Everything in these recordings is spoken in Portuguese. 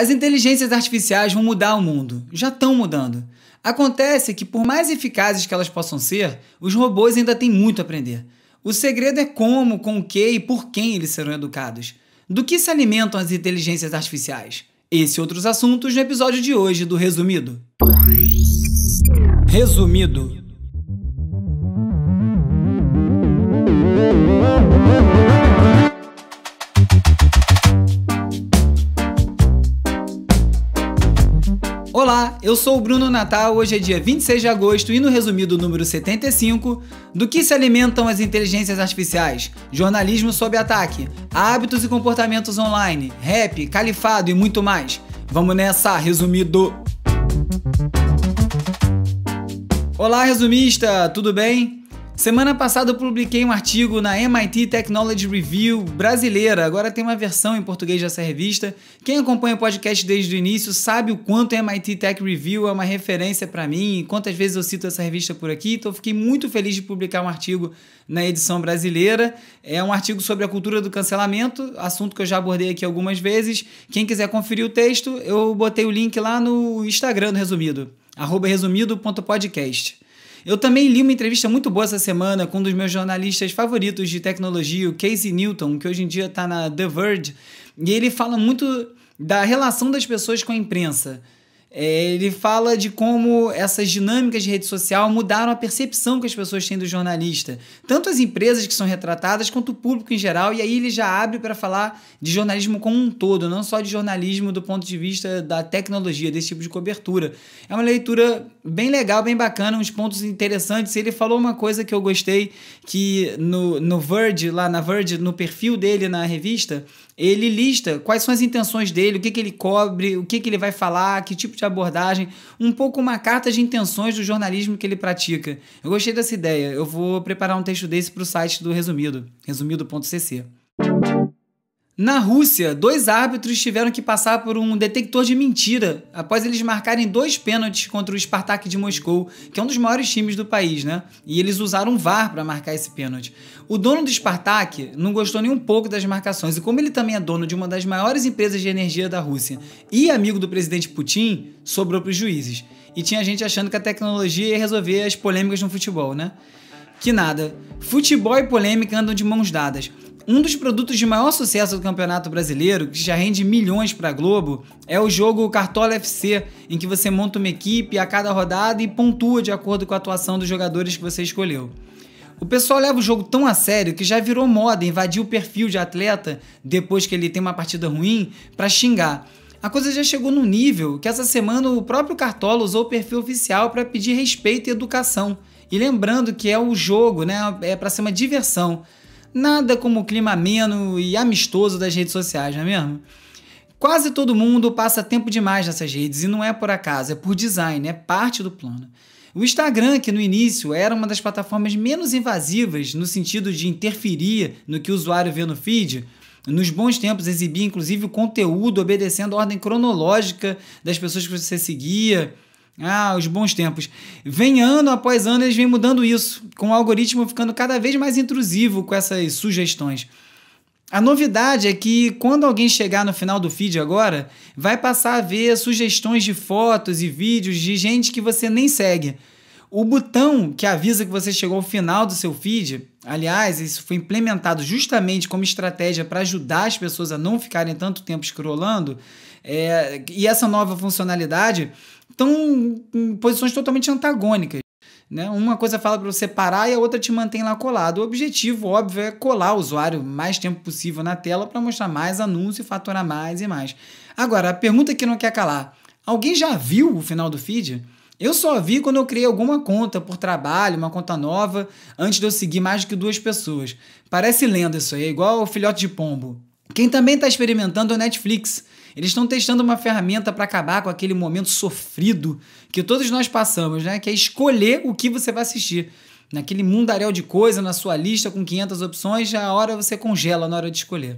As inteligências artificiais vão mudar o mundo, já estão mudando. Acontece que, por mais eficazes que elas possam ser, os robôs ainda têm muito a aprender. O segredo é como, com o que e por quem eles serão educados. Do que se alimentam as inteligências artificiais? Esse e outros assuntos no episódio de hoje do Resumido. Resumido. Olá, eu sou o Bruno Natal, hoje é dia 26 de agosto e no resumido número 75, do que se alimentam as inteligências artificiais? Jornalismo sob ataque, hábitos e comportamentos online, rap, califado e muito mais. Vamos nessa, resumido. Olá, resumista, tudo bem? Semana passada eu publiquei um artigo na MIT Technology Review brasileira, agora tem uma versão em português dessa revista. Quem acompanha o podcast desde o início sabe o quanto a MIT Tech Review é uma referência para mim, quantas vezes eu cito essa revista por aqui, então fiquei muito feliz de publicar um artigo na edição brasileira. É um artigo sobre a cultura do cancelamento, assunto que eu já abordei aqui algumas vezes. Quem quiser conferir o texto, eu botei o link lá no Instagram do Resumido, arroba resumido.podcast. Eu também li uma entrevista muito boa essa semana com um dos meus jornalistas favoritos de tecnologia, o Casey Newton, que hoje em dia está na The Verge, e ele fala muito da relação das pessoas com a imprensa. É, ele fala de como essas dinâmicas de rede social mudaram a percepção que as pessoas têm do jornalista, tanto as empresas que são retratadas quanto o público em geral, e aí ele já abre para falar de jornalismo como um todo, não só de jornalismo do ponto de vista da tecnologia, desse tipo de cobertura. É uma leitura bem legal, bem bacana, uns pontos interessantes. Ele falou uma coisa que eu gostei, que no, no Verge, lá na Verge, no perfil dele na revista, ele lista quais são as intenções dele, o que, que ele cobre, o que, que ele vai falar, que tipo de abordagem, um pouco uma carta de intenções do jornalismo que ele pratica. Eu gostei dessa ideia. Eu vou preparar um texto desse para o site do Resumido, resumido.cc. Na Rússia, dois árbitros tiveram que passar por um detector de mentira após eles marcarem dois pênaltis contra o Spartak de Moscou, que é um dos maiores times do país, né? E eles usaram VAR para marcar esse pênalti. O dono do Spartak não gostou nem um pouco das marcações, e como ele também é dono de uma das maiores empresas de energia da Rússia e amigo do presidente Putin, sobrou para os juízes. E tinha gente achando que a tecnologia ia resolver as polêmicas no futebol, né? Que nada. Futebol e polêmica andam de mãos dadas. Um dos produtos de maior sucesso do Campeonato Brasileiro, que já rende milhões para a Globo, é o jogo Cartola FC, em que você monta uma equipe a cada rodada e pontua de acordo com a atuação dos jogadores que você escolheu. O pessoal leva o jogo tão a sério que já virou moda invadir o perfil de atleta depois que ele tem uma partida ruim para xingar. A coisa já chegou no nível que essa semana o próprio Cartola usou o perfil oficial para pedir respeito e educação. E lembrando que é o jogo, né? É para ser uma diversão. Nada como o clima ameno e amistoso das redes sociais, não é mesmo? Quase todo mundo passa tempo demais nessas redes e não é por acaso, é por design, é parte do plano. O Instagram, que no início era uma das plataformas menos invasivas no sentido de interferir no que o usuário vê no feed, nos bons tempos exibia inclusive o conteúdo obedecendo a ordem cronológica das pessoas que você seguia ah, os bons tempos. Vem ano após ano, eles vêm mudando isso, com o algoritmo ficando cada vez mais intrusivo com essas sugestões. A novidade é que quando alguém chegar no final do feed agora, vai passar a ver sugestões de fotos e vídeos de gente que você nem segue. O botão que avisa que você chegou ao final do seu feed, aliás, isso foi implementado justamente como estratégia para ajudar as pessoas a não ficarem tanto tempo scrollando, é, e essa nova funcionalidade estão em posições totalmente antagônicas. Né? Uma coisa fala para você parar e a outra te mantém lá colado. O objetivo, óbvio, é colar o usuário mais tempo possível na tela para mostrar mais anúncio, faturar mais e mais. Agora, a pergunta que não quer calar: alguém já viu o final do feed? Eu só vi quando eu criei alguma conta por trabalho, uma conta nova, antes de eu seguir mais do que duas pessoas. Parece lenda isso aí, igual o filhote de pombo. Quem também está experimentando é o Netflix. Eles estão testando uma ferramenta para acabar com aquele momento sofrido que todos nós passamos, né? Que é escolher o que você vai assistir. Naquele mundaréu de coisa, na sua lista com 500 opções, já a hora você congela na hora de escolher.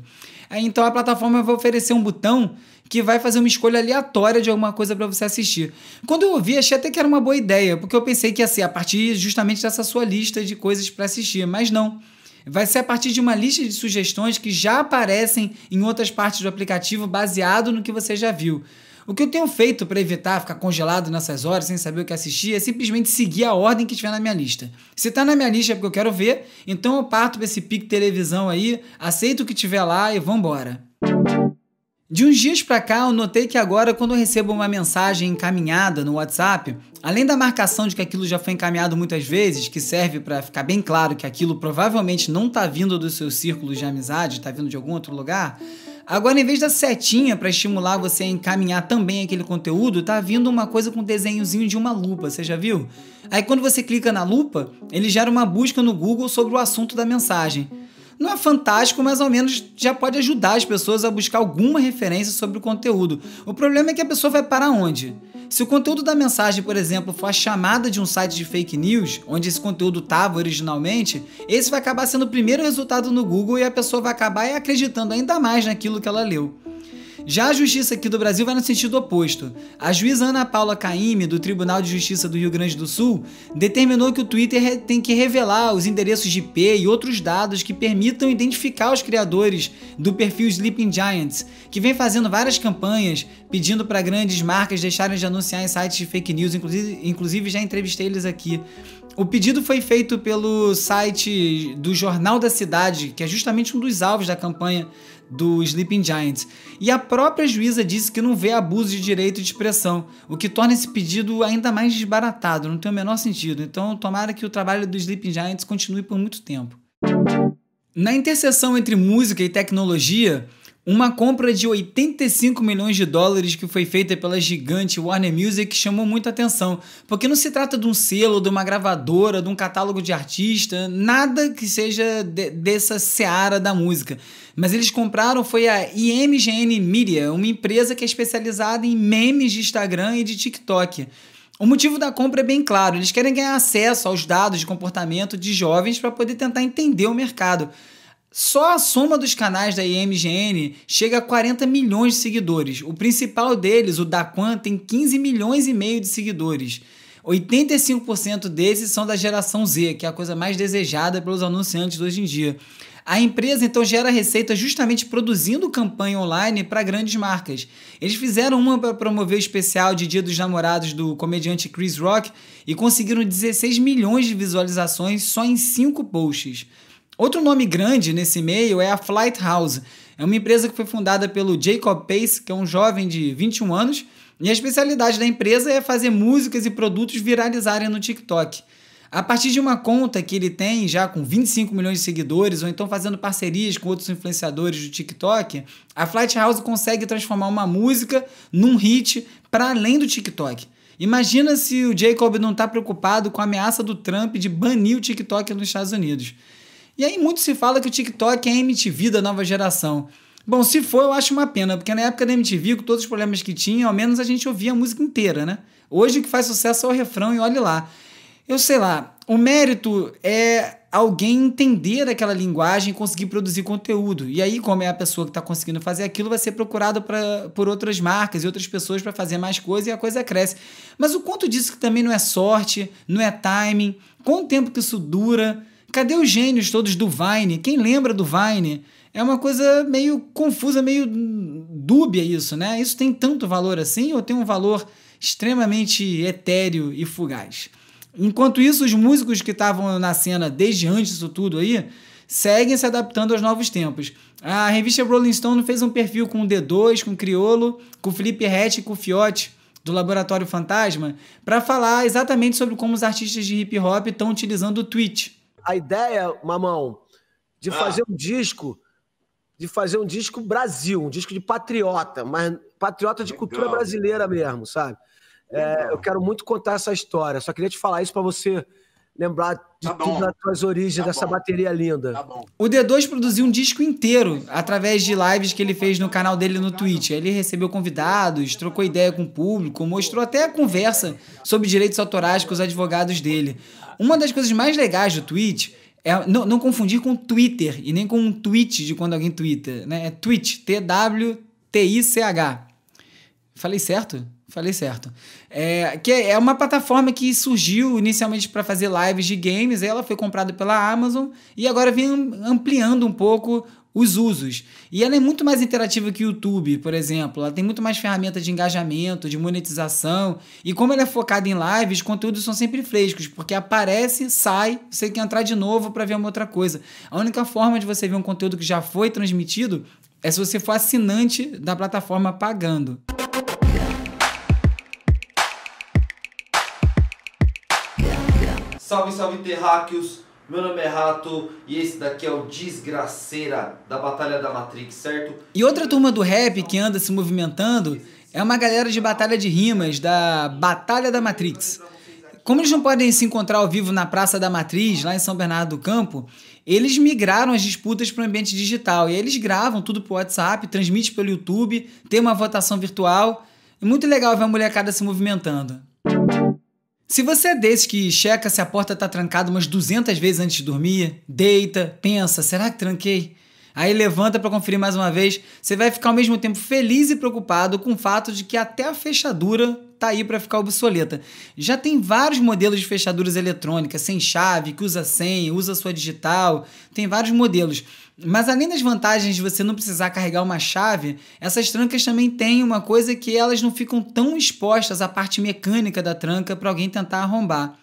então a plataforma vai oferecer um botão que vai fazer uma escolha aleatória de alguma coisa para você assistir. Quando eu ouvi, achei até que era uma boa ideia, porque eu pensei que ia ser a partir justamente dessa sua lista de coisas para assistir, mas não vai ser a partir de uma lista de sugestões que já aparecem em outras partes do aplicativo baseado no que você já viu. O que eu tenho feito para evitar ficar congelado nessas horas sem saber o que assistir é simplesmente seguir a ordem que estiver na minha lista. Se está na minha lista é porque eu quero ver, então eu parto para esse pique televisão aí, aceito o que tiver lá e vambora. Música de uns dias para cá, eu notei que agora, quando eu recebo uma mensagem encaminhada no WhatsApp, além da marcação de que aquilo já foi encaminhado muitas vezes, que serve para ficar bem claro que aquilo provavelmente não está vindo do seu círculo de amizade, está vindo de algum outro lugar, agora em vez da setinha para estimular você a encaminhar também aquele conteúdo, tá vindo uma coisa com um desenhozinho de uma lupa, você já viu? Aí quando você clica na lupa, ele gera uma busca no Google sobre o assunto da mensagem. Não é fantástico, mas ao menos já pode ajudar as pessoas a buscar alguma referência sobre o conteúdo. O problema é que a pessoa vai parar onde? Se o conteúdo da mensagem, por exemplo, for a chamada de um site de fake news, onde esse conteúdo estava originalmente, esse vai acabar sendo o primeiro resultado no Google e a pessoa vai acabar acreditando ainda mais naquilo que ela leu. Já a justiça aqui do Brasil vai no sentido oposto. A juíza Ana Paula Caime, do Tribunal de Justiça do Rio Grande do Sul, determinou que o Twitter tem que revelar os endereços de IP e outros dados que permitam identificar os criadores do perfil Sleeping Giants, que vem fazendo várias campanhas pedindo para grandes marcas deixarem de anunciar em sites de fake news, inclusive, inclusive já entrevistei eles aqui. O pedido foi feito pelo site do Jornal da Cidade, que é justamente um dos alvos da campanha do Sleeping Giant. E a própria juíza disse que não vê abuso de direito de expressão, o que torna esse pedido ainda mais desbaratado, não tem o menor sentido. Então, tomara que o trabalho do Sleeping Giants continue por muito tempo. Na interseção entre música e tecnologia, uma compra de 85 milhões de dólares que foi feita pela gigante Warner Music chamou muita atenção, porque não se trata de um selo, de uma gravadora, de um catálogo de artista, nada que seja de, dessa seara da música. Mas eles compraram foi a IMGN Media, uma empresa que é especializada em memes de Instagram e de TikTok. O motivo da compra é bem claro, eles querem ganhar acesso aos dados de comportamento de jovens para poder tentar entender o mercado. Só a soma dos canais da IMGN chega a 40 milhões de seguidores. O principal deles, o Daquan, tem 15 milhões e meio de seguidores. 85% desses são da geração Z, que é a coisa mais desejada pelos anunciantes hoje em dia. A empresa então gera receita justamente produzindo campanha online para grandes marcas. Eles fizeram uma para promover o especial de Dia dos Namorados do comediante Chris Rock e conseguiram 16 milhões de visualizações só em 5 posts. Outro nome grande nesse meio é a Flight House. É uma empresa que foi fundada pelo Jacob Pace, que é um jovem de 21 anos, e a especialidade da empresa é fazer músicas e produtos viralizarem no TikTok. A partir de uma conta que ele tem já com 25 milhões de seguidores, ou então fazendo parcerias com outros influenciadores do TikTok, a Flight House consegue transformar uma música num hit para além do TikTok. Imagina se o Jacob não está preocupado com a ameaça do Trump de banir o TikTok nos Estados Unidos. E aí muito se fala que o TikTok é a MTV da nova geração. Bom, se for, eu acho uma pena, porque na época da MTV, com todos os problemas que tinha, ao menos a gente ouvia a música inteira, né? Hoje o que faz sucesso é o refrão e olhe lá. Eu sei lá, o mérito é alguém entender aquela linguagem e conseguir produzir conteúdo. E aí, como é a pessoa que está conseguindo fazer aquilo, vai ser procurado por outras marcas e outras pessoas para fazer mais coisa e a coisa cresce. Mas o quanto disso que também não é sorte, não é timing, quanto tempo que isso dura, Cadê os gênios todos do Vine? Quem lembra do Vine? É uma coisa meio confusa, meio dúbia isso, né? Isso tem tanto valor assim ou tem um valor extremamente etéreo e fugaz? Enquanto isso, os músicos que estavam na cena desde antes disso tudo aí seguem se adaptando aos novos tempos. A revista Rolling Stone fez um perfil com o D2, com o Criolo, com o Felipe Rett e com o Fiote do Laboratório Fantasma para falar exatamente sobre como os artistas de hip hop estão utilizando o Twitch a ideia, Mamão, de ah. fazer um disco, de fazer um disco Brasil, um disco de patriota, mas patriota de Legal. cultura brasileira mesmo, sabe? É, eu quero muito contar essa história. Só queria te falar isso para você lembrar de tá tudo das suas origens, tá dessa bom. bateria linda. Tá o D2 produziu um disco inteiro através de lives que ele fez no canal dele no Twitch. Ele recebeu convidados, trocou ideia com o público, mostrou até a conversa sobre direitos autorais com os advogados dele. Uma das coisas mais legais do Twitch é não, não confundir com Twitter e nem com um tweet de quando alguém twitta, né? É Twitch, T-W-T-I-C-H. Falei certo? Falei certo. É, que é uma plataforma que surgiu inicialmente para fazer lives de games, ela foi comprada pela Amazon e agora vem ampliando um pouco os usos. E ela é muito mais interativa que o YouTube, por exemplo. Ela tem muito mais ferramentas de engajamento, de monetização. E como ela é focada em lives, os conteúdos são sempre frescos, porque aparece, sai, você tem que entrar de novo para ver uma outra coisa. A única forma de você ver um conteúdo que já foi transmitido é se você for assinante da plataforma pagando. Salve, salve terráqueos! Meu nome é Rato e esse daqui é o Desgraceira da Batalha da Matrix, certo? E outra turma do rap que anda se movimentando é uma galera de Batalha de Rimas, da Batalha da Matrix. Como eles não podem se encontrar ao vivo na Praça da Matriz, lá em São Bernardo do Campo, eles migraram as disputas para o ambiente digital. E eles gravam tudo por WhatsApp, transmite pelo YouTube, tem uma votação virtual. É muito legal ver a molecada se movimentando. Se você é desse que checa se a porta está trancada umas 200 vezes antes de dormir, deita, pensa, será que tranquei? Aí levanta para conferir mais uma vez, você vai ficar ao mesmo tempo feliz e preocupado com o fato de que até a fechadura tá aí para ficar obsoleta. Já tem vários modelos de fechaduras eletrônicas, sem chave, que usa senha, usa sua digital, tem vários modelos. Mas além das vantagens de você não precisar carregar uma chave, essas trancas também têm uma coisa que elas não ficam tão expostas à parte mecânica da tranca para alguém tentar arrombar.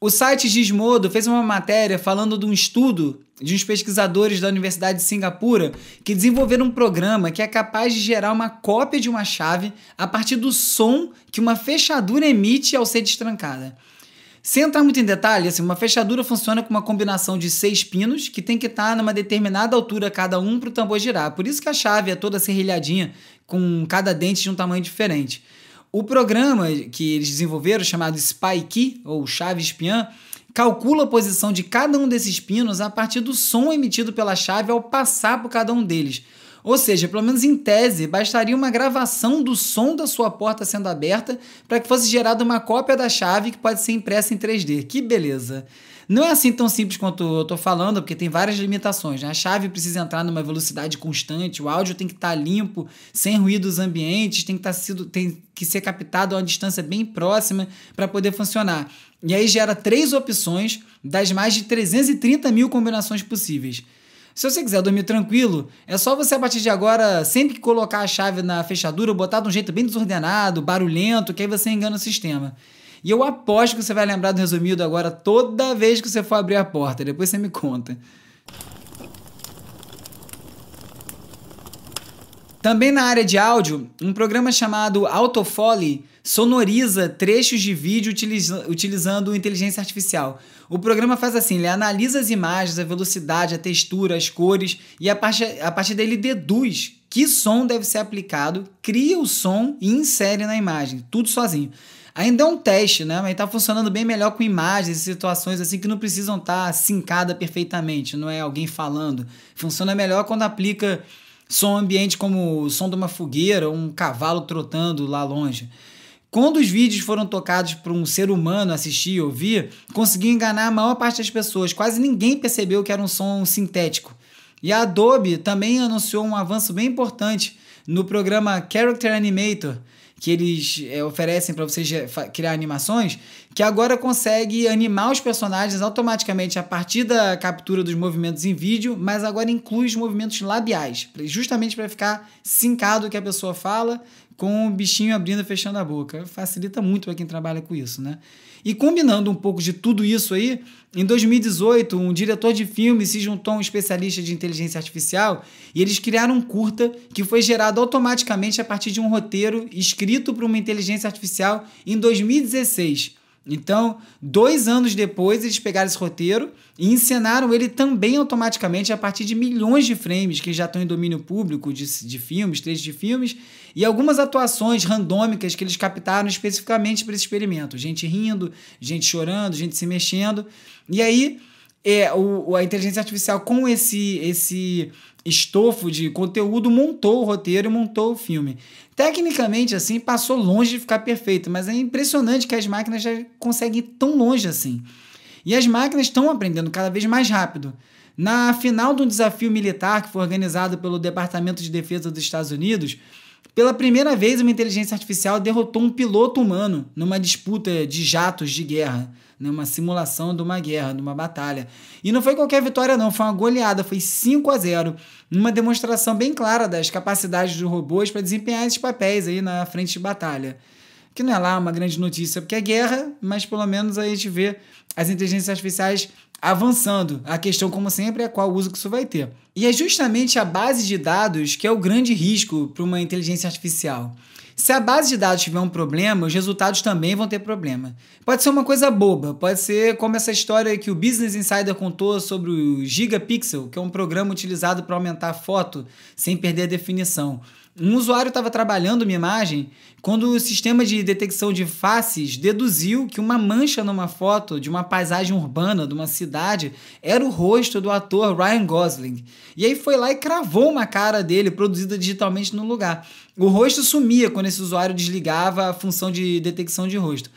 O site Gizmodo fez uma matéria falando de um estudo de uns pesquisadores da Universidade de Singapura que desenvolveram um programa que é capaz de gerar uma cópia de uma chave a partir do som que uma fechadura emite ao ser destrancada. Sem entrar muito em detalhe, assim, uma fechadura funciona com uma combinação de seis pinos que tem que estar tá numa determinada altura cada um para o tambor girar. Por isso que a chave é toda serrilhadinha, com cada dente de um tamanho diferente. O programa que eles desenvolveram, chamado Spy Key, ou chave espiã, calcula a posição de cada um desses pinos a partir do som emitido pela chave ao passar por cada um deles. Ou seja, pelo menos em tese, bastaria uma gravação do som da sua porta sendo aberta para que fosse gerada uma cópia da chave que pode ser impressa em 3D. Que beleza! Não é assim tão simples quanto eu estou falando, porque tem várias limitações. Né? A chave precisa entrar numa velocidade constante, o áudio tem que estar tá limpo, sem ruídos ambientes, tem que, tá sido, tem que ser captado a uma distância bem próxima para poder funcionar. E aí gera três opções das mais de 330 mil combinações possíveis. Se você quiser dormir tranquilo, é só você a partir de agora sempre que colocar a chave na fechadura, botar de um jeito bem desordenado, barulhento, que aí você engana o sistema. E eu aposto que você vai lembrar do resumido agora toda vez que você for abrir a porta. Depois você me conta. Também na área de áudio, um programa chamado Autofolly sonoriza trechos de vídeo utiliza utilizando inteligência artificial. O programa faz assim, ele analisa as imagens, a velocidade, a textura, as cores e a partir, a partir dele deduz que som deve ser aplicado, cria o som e insere na imagem, tudo sozinho. Ainda é um teste, né? Mas está funcionando bem melhor com imagens e situações assim que não precisam estar tá sincada perfeitamente, não é alguém falando. Funciona melhor quando aplica som ambiente como o som de uma fogueira ou um cavalo trotando lá longe. Quando os vídeos foram tocados para um ser humano assistir e ouvir, conseguiu enganar a maior parte das pessoas. Quase ninguém percebeu que era um som sintético. E a Adobe também anunciou um avanço bem importante no programa Character Animator, que eles é, oferecem para você criar animações, que agora consegue animar os personagens automaticamente a partir da captura dos movimentos em vídeo, mas agora inclui os movimentos labiais, justamente para ficar sincado o que a pessoa fala com o bichinho abrindo e fechando a boca. Facilita muito para quem trabalha com isso, né? E combinando um pouco de tudo isso aí, em 2018, um diretor de filme se juntou a um especialista de inteligência artificial e eles criaram um curta que foi gerado automaticamente a partir de um roteiro escrito por uma inteligência artificial em 2016. Então, dois anos depois, eles pegaram esse roteiro e encenaram ele também automaticamente a partir de milhões de frames que já estão em domínio público de, de filmes, trechos de filmes, e algumas atuações randômicas que eles captaram especificamente para esse experimento. Gente rindo, gente chorando, gente se mexendo. E aí, é, o, a inteligência artificial com esse, esse estofo de conteúdo montou o roteiro, montou o filme. Tecnicamente, assim, passou longe de ficar perfeito, mas é impressionante que as máquinas já conseguem ir tão longe assim. E as máquinas estão aprendendo cada vez mais rápido. Na final de um desafio militar que foi organizado pelo Departamento de Defesa dos Estados Unidos, pela primeira vez uma inteligência artificial derrotou um piloto humano numa disputa de jatos de guerra né, uma simulação de uma guerra, de uma batalha. E não foi qualquer vitória, não, foi uma goleada, foi 5 a 0 uma demonstração bem clara das capacidades dos robôs para desempenhar esses papéis aí na frente de batalha. Que não é lá uma grande notícia, porque é guerra, mas pelo menos a gente vê as inteligências artificiais avançando. A questão, como sempre, é qual uso que isso vai ter. E é justamente a base de dados que é o grande risco para uma inteligência artificial. Se a base de dados tiver um problema, os resultados também vão ter problema. Pode ser uma coisa boba, pode ser como essa história que o Business Insider contou sobre o Gigapixel, que é um programa utilizado para aumentar a foto sem perder a definição. Um usuário estava trabalhando uma imagem quando o sistema de detecção de faces deduziu que uma mancha numa foto de uma paisagem urbana de uma cidade era o rosto do ator Ryan Gosling. E aí foi lá e cravou uma cara dele produzida digitalmente no lugar. O rosto sumia quando esse usuário desligava a função de detecção de rosto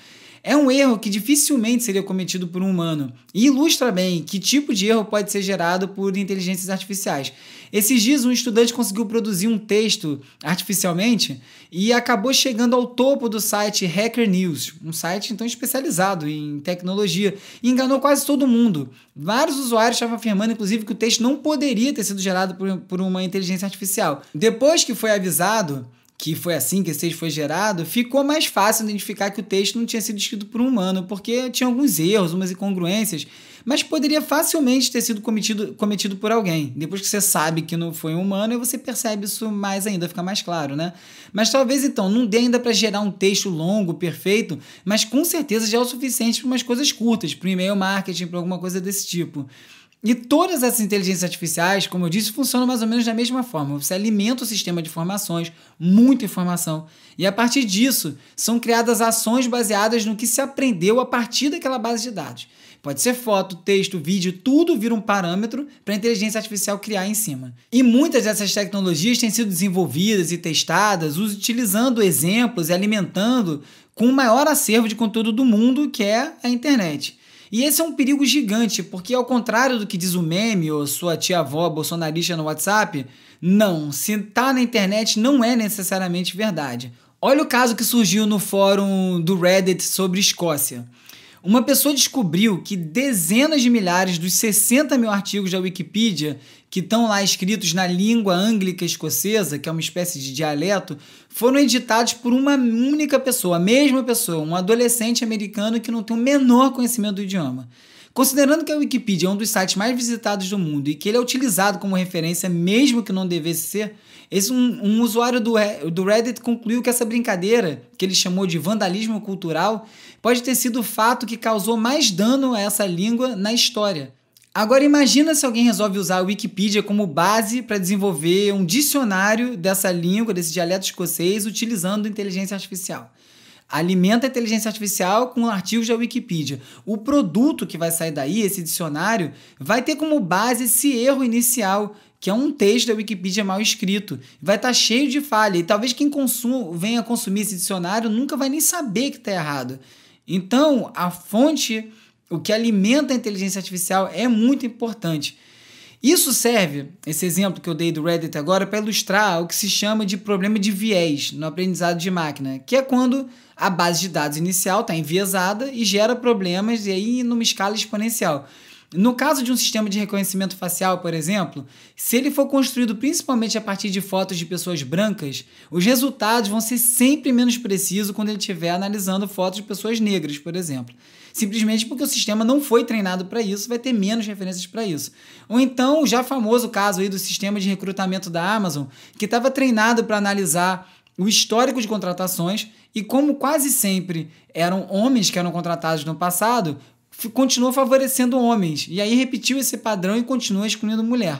é um erro que dificilmente seria cometido por um humano e ilustra bem que tipo de erro pode ser gerado por inteligências artificiais. Esses dias, um estudante conseguiu produzir um texto artificialmente e acabou chegando ao topo do site Hacker News, um site então especializado em tecnologia, e enganou quase todo mundo. Vários usuários estavam afirmando, inclusive, que o texto não poderia ter sido gerado por, por uma inteligência artificial. Depois que foi avisado, que foi assim que esse texto foi gerado, ficou mais fácil identificar que o texto não tinha sido escrito por um humano, porque tinha alguns erros, umas incongruências, mas poderia facilmente ter sido cometido, cometido por alguém. Depois que você sabe que não foi um humano, você percebe isso mais ainda, fica mais claro, né? Mas talvez então não dê ainda para gerar um texto longo, perfeito, mas com certeza já é o suficiente para umas coisas curtas, para um e-mail marketing, para alguma coisa desse tipo. E todas essas inteligências artificiais, como eu disse, funcionam mais ou menos da mesma forma. Você alimenta o sistema de informações, muita informação, e a partir disso são criadas ações baseadas no que se aprendeu a partir daquela base de dados. Pode ser foto, texto, vídeo, tudo vira um parâmetro para a inteligência artificial criar em cima. E muitas dessas tecnologias têm sido desenvolvidas e testadas utilizando exemplos e alimentando com o maior acervo de conteúdo do mundo, que é a internet. E esse é um perigo gigante, porque ao contrário do que diz o meme ou sua tia-avó bolsonarista no WhatsApp, não, se tá na internet não é necessariamente verdade. Olha o caso que surgiu no fórum do Reddit sobre Escócia. Uma pessoa descobriu que dezenas de milhares dos 60 mil artigos da Wikipedia, que estão lá escritos na língua anglica escocesa, que é uma espécie de dialeto, foram editados por uma única pessoa, a mesma pessoa, um adolescente americano que não tem o menor conhecimento do idioma. Considerando que a Wikipedia é um dos sites mais visitados do mundo e que ele é utilizado como referência mesmo que não devesse ser, esse, um, um usuário do, do Reddit concluiu que essa brincadeira, que ele chamou de vandalismo cultural, pode ter sido o fato que causou mais dano a essa língua na história. Agora imagina se alguém resolve usar a Wikipedia como base para desenvolver um dicionário dessa língua, desse dialeto escocês, utilizando inteligência artificial. Alimenta a inteligência artificial com artigos da Wikipedia. O produto que vai sair daí, esse dicionário, vai ter como base esse erro inicial que é um texto da Wikipedia mal escrito. Vai estar tá cheio de falha. E talvez quem consuma, venha consumir esse dicionário nunca vai nem saber que está errado. Então, a fonte o que alimenta a inteligência artificial é muito importante. Isso serve, esse exemplo que eu dei do Reddit agora, para ilustrar o que se chama de problema de viés no aprendizado de máquina, que é quando a base de dados inicial está enviesada e gera problemas e aí numa escala exponencial. No caso de um sistema de reconhecimento facial, por exemplo, se ele for construído principalmente a partir de fotos de pessoas brancas, os resultados vão ser sempre menos precisos quando ele estiver analisando fotos de pessoas negras, por exemplo simplesmente porque o sistema não foi treinado para isso, vai ter menos referências para isso. Ou então, o já famoso caso aí do sistema de recrutamento da Amazon, que estava treinado para analisar o histórico de contratações e como quase sempre eram homens que eram contratados no passado, continuou favorecendo homens. E aí repetiu esse padrão e continua excluindo mulher.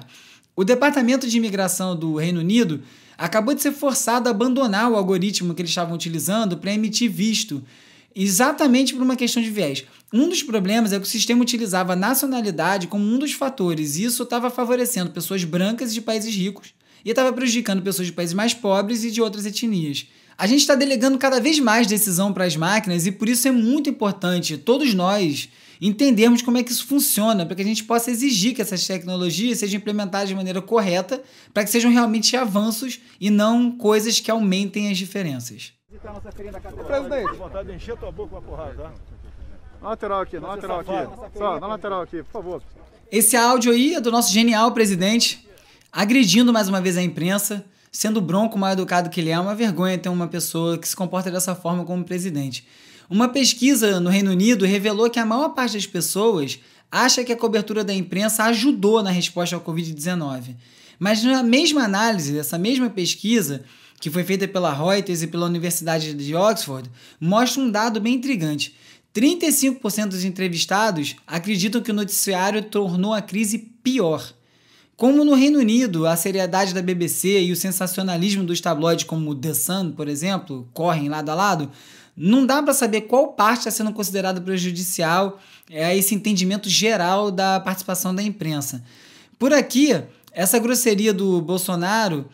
O Departamento de Imigração do Reino Unido acabou de ser forçado a abandonar o algoritmo que eles estavam utilizando para emitir visto, exatamente por uma questão de viés. Um dos problemas é que o sistema utilizava a nacionalidade como um dos fatores, e isso estava favorecendo pessoas brancas de países ricos e estava prejudicando pessoas de países mais pobres e de outras etnias. A gente está delegando cada vez mais decisão para as máquinas e por isso é muito importante todos nós entendermos como é que isso funciona, para que a gente possa exigir que essas tecnologias sejam implementadas de maneira correta, para que sejam realmente avanços e não coisas que aumentem as diferenças. Visitar a nossa catedral. Presidente. vontade de encher tua boca com a porrada, tá? Na lateral aqui, na lateral aqui. Só, na é lateral aqui, por favor. Esse áudio aí é do nosso genial presidente, agredindo mais uma vez a imprensa, sendo bronco mal educado que ele é. é, uma vergonha ter uma pessoa que se comporta dessa forma como presidente. Uma pesquisa no Reino Unido revelou que a maior parte das pessoas acha que a cobertura da imprensa ajudou na resposta ao Covid-19. Mas na mesma análise, essa mesma pesquisa, que foi feita pela Reuters e pela Universidade de Oxford, mostra um dado bem intrigante. 35% dos entrevistados acreditam que o noticiário tornou a crise pior. Como no Reino Unido, a seriedade da BBC e o sensacionalismo dos tabloides como The Sun, por exemplo, correm lado a lado, não dá para saber qual parte está sendo considerada prejudicial é, a esse entendimento geral da participação da imprensa. Por aqui, essa grosseria do Bolsonaro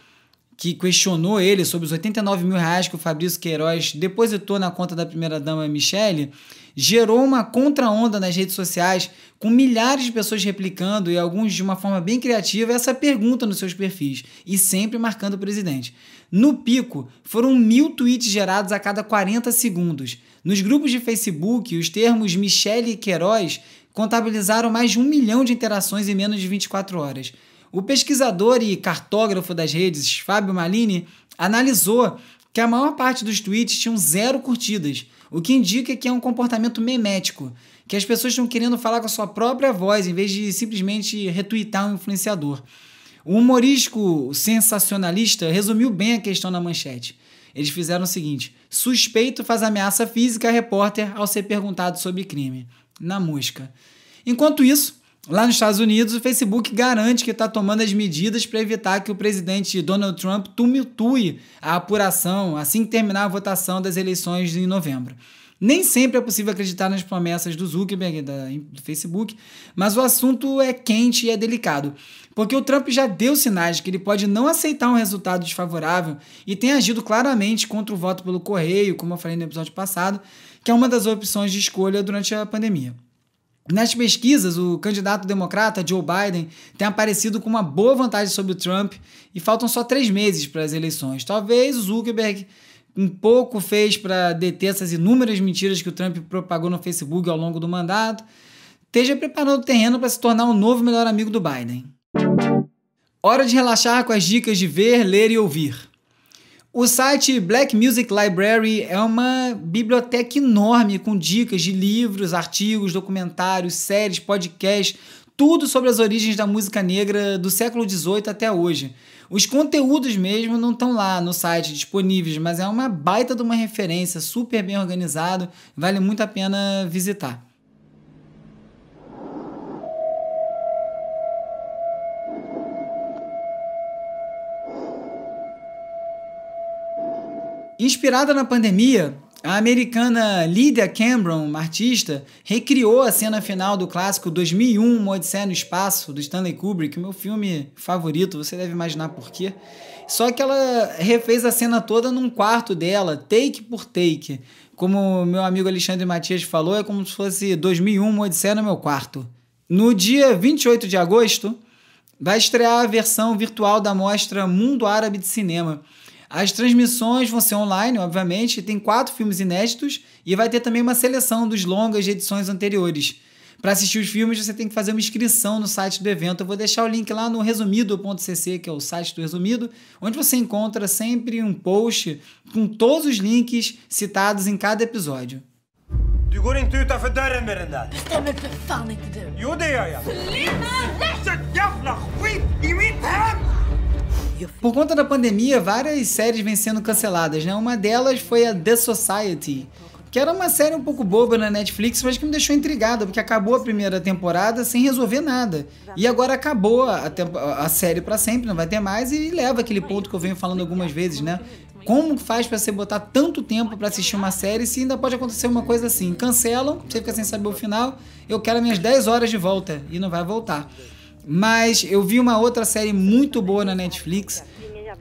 que questionou ele sobre os 89 mil reais que o Fabrício Queiroz depositou na conta da primeira-dama Michele, gerou uma contra-onda nas redes sociais, com milhares de pessoas replicando e alguns de uma forma bem criativa essa pergunta nos seus perfis, e sempre marcando o presidente. No pico, foram mil tweets gerados a cada 40 segundos. Nos grupos de Facebook, os termos Michele e Queiroz contabilizaram mais de um milhão de interações em menos de 24 horas. O pesquisador e cartógrafo das redes, Fábio Malini, analisou que a maior parte dos tweets tinham zero curtidas, o que indica que é um comportamento memético, que as pessoas estão querendo falar com a sua própria voz em vez de simplesmente retweetar um influenciador. O humorístico sensacionalista resumiu bem a questão na manchete. Eles fizeram o seguinte: suspeito faz ameaça física a repórter ao ser perguntado sobre crime. Na música. Enquanto isso, Lá nos Estados Unidos, o Facebook garante que está tomando as medidas para evitar que o presidente Donald Trump tumultue a apuração assim que terminar a votação das eleições em novembro. Nem sempre é possível acreditar nas promessas do Zuckerberg, da, do Facebook, mas o assunto é quente e é delicado, porque o Trump já deu sinais de que ele pode não aceitar um resultado desfavorável e tem agido claramente contra o voto pelo correio, como eu falei no episódio passado, que é uma das opções de escolha durante a pandemia. Nas pesquisas, o candidato democrata Joe Biden tem aparecido com uma boa vantagem sobre o Trump e faltam só três meses para as eleições. Talvez o Zuckerberg um pouco fez para deter essas inúmeras mentiras que o Trump propagou no Facebook ao longo do mandato, esteja preparando o terreno para se tornar o um novo melhor amigo do Biden. Hora de relaxar com as dicas de ver, ler e ouvir. O site Black Music Library é uma biblioteca enorme com dicas de livros, artigos, documentários, séries, podcasts, tudo sobre as origens da música negra do século XVIII até hoje. Os conteúdos mesmo não estão lá no site disponíveis, mas é uma baita de uma referência, super bem organizado, vale muito a pena visitar. Inspirada na pandemia, a americana Lydia Cameron, uma artista, recriou a cena final do clássico 2001, Uma Odisseia no Espaço, do Stanley Kubrick, meu filme favorito, você deve imaginar por quê. Só que ela refez a cena toda num quarto dela, take por take. Como meu amigo Alexandre Matias falou, é como se fosse 2001, Uma Odisseia no meu quarto. No dia 28 de agosto, vai estrear a versão virtual da mostra Mundo Árabe de Cinema, as transmissões vão ser online, obviamente, tem quatro filmes inéditos e vai ter também uma seleção dos longas de edições anteriores. Para assistir os filmes, você tem que fazer uma inscrição no site do evento. Eu vou deixar o link lá no resumido.cc, que é o site do Resumido, onde você encontra sempre um post com todos os links citados em cada episódio. Você por conta da pandemia, várias séries vêm sendo canceladas, né? Uma delas foi a The Society, que era uma série um pouco boba na Netflix, mas que me deixou intrigado, porque acabou a primeira temporada sem resolver nada. E agora acabou a, a série para sempre, não vai ter mais, e leva aquele ponto que eu venho falando algumas vezes, né? Como faz para você botar tanto tempo para assistir uma série se ainda pode acontecer uma coisa assim? Cancelam, você fica sem saber o final, eu quero minhas 10 horas de volta e não vai voltar. Mas eu vi uma outra série muito boa na Netflix,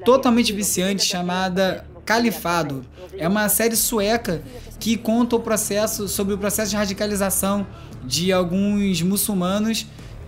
totalmente viciante, chamada Califado. É uma série sueca que conta o processo sobre o processo de radicalização de alguns muçulmanos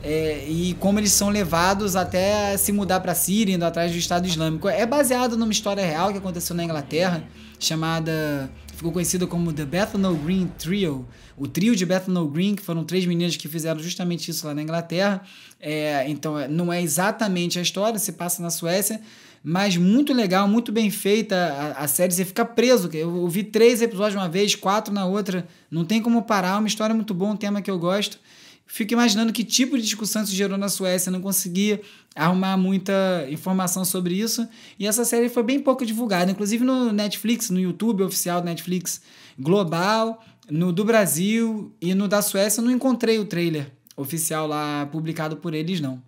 é, e como eles são levados até se mudar para a Síria, indo atrás do Estado Islâmico. É baseado numa história real que aconteceu na Inglaterra, chamada. ficou conhecida como The Bethnal Green Trio, o trio de Bethnal Green, que foram três meninas que fizeram justamente isso lá na Inglaterra. É, então, é, não é exatamente a história, se passa na Suécia, mas muito legal, muito bem feita a, a, série. Você fica preso. Eu, vi três episódios uma vez, quatro na outra. Não tem como parar. É uma história muito boa, um tema que eu gosto fico imaginando que tipo de discussão isso gerou na Suécia, não conseguia arrumar muita informação sobre isso. E essa série foi bem pouco divulgada, inclusive no Netflix, no YouTube oficial do Netflix global, no do Brasil e no da Suécia, eu não encontrei o trailer oficial lá publicado por eles não.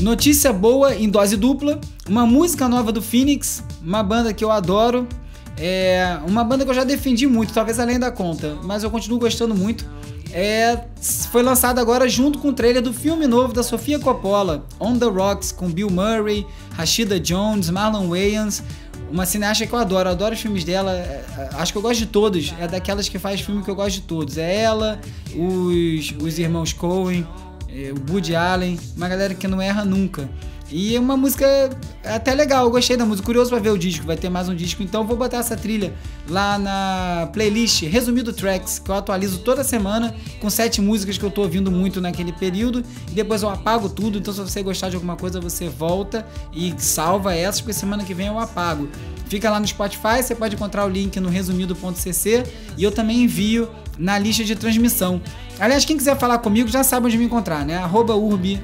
Notícia boa em dose dupla, uma música nova do Phoenix, uma banda que eu adoro, é uma banda que eu já defendi muito, talvez além da conta, mas eu continuo gostando muito. É, foi lançada agora junto com o trailer do filme novo da Sofia Coppola, On the Rocks, com Bill Murray, Rashida Jones, Marlon Wayans, uma cineasta que eu adoro, eu adoro os filmes dela, é, é, acho que eu gosto de todos, é daquelas que faz filme que eu gosto de todos. É ela, os, os irmãos Coen, é, o Woody Allen, uma galera que não erra nunca. E é uma música é até legal, eu gostei da música. Curioso para ver o disco, vai ter mais um disco, então vou botar essa trilha lá na playlist Resumido Tracks, que eu atualizo toda semana com sete músicas que eu tô ouvindo muito naquele período. E depois eu apago tudo, então se você gostar de alguma coisa, você volta e salva essas, porque semana que vem eu apago. Fica lá no Spotify, você pode encontrar o link no resumido.cc e eu também envio na lista de transmissão. Aliás, quem quiser falar comigo já sabe onde me encontrar, né? Arroba urbe,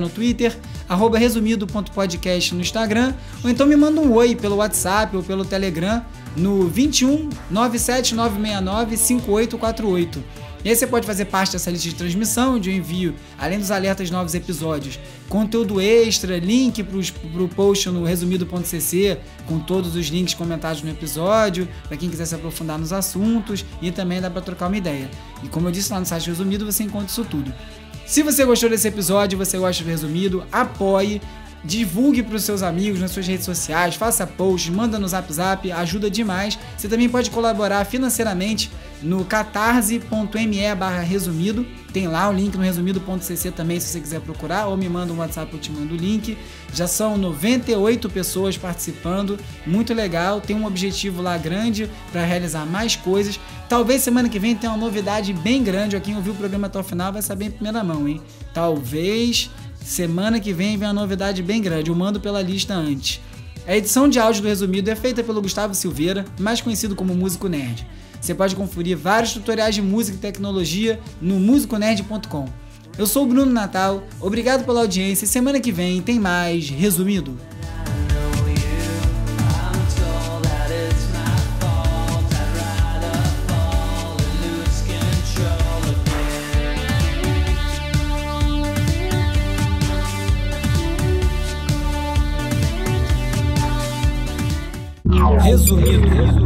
no Twitter, arroba resumido.podcast no Instagram, ou então me manda um oi pelo WhatsApp ou pelo Telegram no 21 97969 5848. E aí você pode fazer parte dessa lista de transmissão, onde eu envio, além dos alertas novos episódios, conteúdo extra, link para o post no resumido.cc, com todos os links comentados no episódio, para quem quiser se aprofundar nos assuntos, e também dá para trocar uma ideia. E como eu disse lá no site resumido, você encontra isso tudo. Se você gostou desse episódio, você gosta do resumido, apoie, divulgue para os seus amigos nas suas redes sociais, faça posts, manda no zap zap, ajuda demais. Você também pode colaborar financeiramente no catarse.me barra resumido. Tem lá o link no resumido.cc também se você quiser procurar ou me manda um WhatsApp eu te mando o link. Já são 98 pessoas participando, muito legal. Tem um objetivo lá grande para realizar mais coisas. Talvez semana que vem tenha uma novidade bem grande. Quem ouviu o programa até o final vai saber em primeira mão, hein? Talvez semana que vem venha uma novidade bem grande. Eu mando pela lista antes. A edição de áudio do Resumido é feita pelo Gustavo Silveira, mais conhecido como Músico Nerd. Você pode conferir vários tutoriais de música e tecnologia no musiconerd.com. Eu sou o Bruno Natal, obrigado pela audiência. Semana que vem tem mais Resumido. Resumido. resumido.